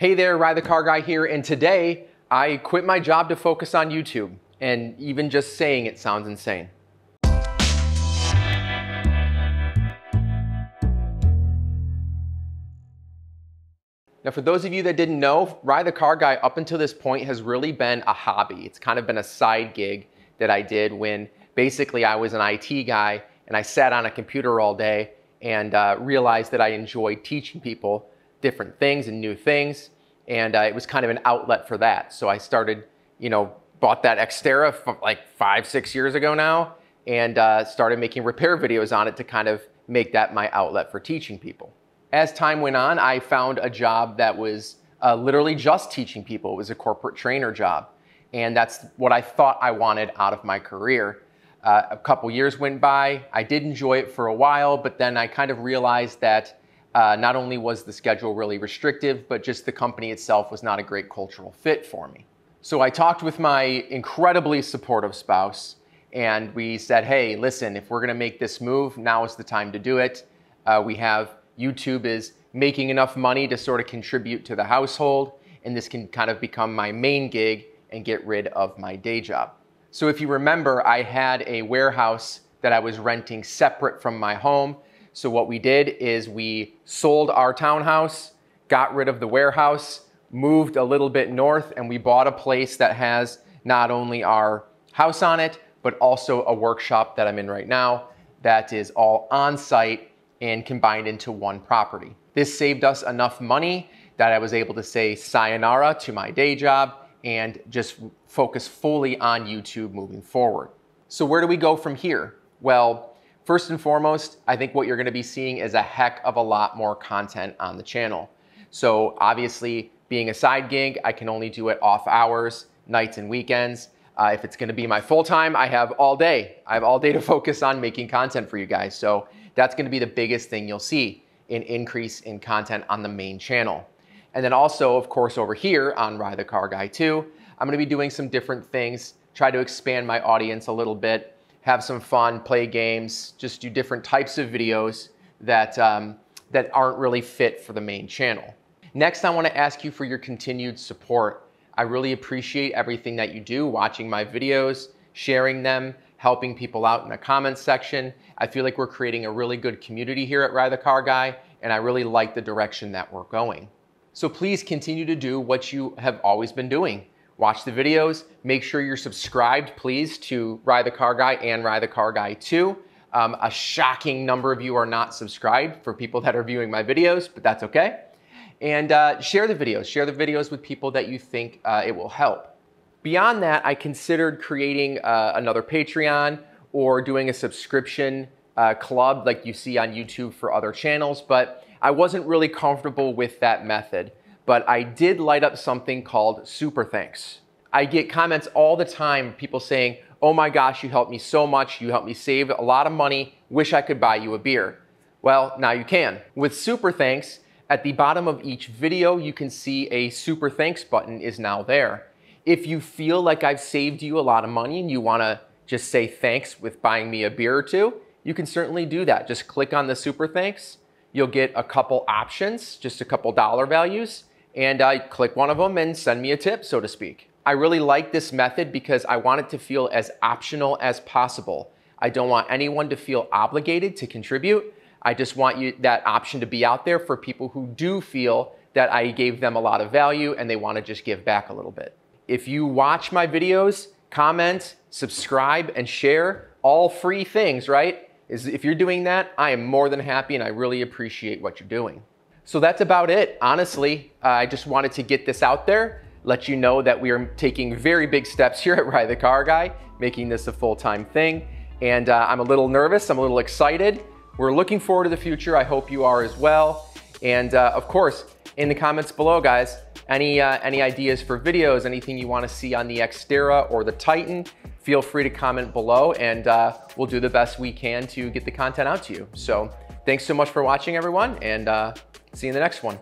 Hey there, Ride the Car Guy here, and today I quit my job to focus on YouTube, and even just saying it sounds insane. Now, for those of you that didn't know, Ride the Car Guy up until this point has really been a hobby. It's kind of been a side gig that I did when basically I was an IT guy and I sat on a computer all day and uh, realized that I enjoyed teaching people different things and new things. And uh, it was kind of an outlet for that. So I started, you know, bought that Xterra f- like five, six years ago now and uh, started making repair videos on it to kind of make that my outlet for teaching people. As time went on, I found a job that was uh, literally just teaching people. It was a corporate trainer job. And that's what I thought I wanted out of my career. Uh, a couple years went by. I did enjoy it for a while, but then I kind of realized that uh, not only was the schedule really restrictive, but just the company itself was not a great cultural fit for me. So I talked with my incredibly supportive spouse and we said, hey, listen, if we're going to make this move, now is the time to do it. Uh, we have YouTube is making enough money to sort of contribute to the household, and this can kind of become my main gig and get rid of my day job. So if you remember, I had a warehouse that I was renting separate from my home so what we did is we sold our townhouse, got rid of the warehouse, moved a little bit north, and we bought a place that has not only our house on it, but also a workshop that I'm in right now that is all on site and combined into one property. This saved us enough money that I was able to say sayonara to my day job and just focus fully on YouTube moving forward. So where do we go from here? Well, First and foremost, I think what you're gonna be seeing is a heck of a lot more content on the channel. So obviously being a side gig, I can only do it off hours, nights and weekends. Uh, if it's gonna be my full time, I have all day. I have all day to focus on making content for you guys. So that's gonna be the biggest thing you'll see, an increase in content on the main channel. And then also, of course, over here on Ride the Car Guy 2, I'm gonna be doing some different things, try to expand my audience a little bit, have some fun, play games, just do different types of videos that, um, that aren't really fit for the main channel. Next, I wanna ask you for your continued support. I really appreciate everything that you do, watching my videos, sharing them, helping people out in the comments section. I feel like we're creating a really good community here at Ride the Car Guy, and I really like the direction that we're going. So please continue to do what you have always been doing watch the videos. Make sure you're subscribed, please, to Ride the Car Guy and Ride the Car Guy 2. Um, a shocking number of you are not subscribed for people that are viewing my videos, but that's okay. And uh, share the videos. Share the videos with people that you think uh, it will help. Beyond that, I considered creating uh, another Patreon or doing a subscription uh, club like you see on YouTube for other channels, but I wasn't really comfortable with that method but I did light up something called Super Thanks. I get comments all the time, people saying, Oh my gosh, you helped me so much. You helped me save a lot of money. Wish I could buy you a beer. Well, now you can. With Super Thanks, at the bottom of each video, you can see a Super Thanks button is now there. If you feel like I've saved you a lot of money and you wanna just say thanks with buying me a beer or two, you can certainly do that. Just click on the Super Thanks. You'll get a couple options, just a couple dollar values and I click one of them and send me a tip, so to speak. I really like this method because I want it to feel as optional as possible. I don't want anyone to feel obligated to contribute. I just want you, that option to be out there for people who do feel that I gave them a lot of value and they want to just give back a little bit. If you watch my videos, comment, subscribe, and share, all free things, right? if you're doing that, I am more than happy and I really appreciate what you're doing. So that's about it. Honestly, uh, I just wanted to get this out there, let you know that we are taking very big steps here at Ride the Car Guy, making this a full-time thing. And uh, I'm a little nervous, I'm a little excited. We're looking forward to the future. I hope you are as well. And uh, of course, in the comments below, guys, any, uh, any ideas for videos, anything you wanna see on the Xterra or the Titan, feel free to comment below and uh, we'll do the best we can to get the content out to you. So Thanks so much for watching everyone and uh, see you in the next one.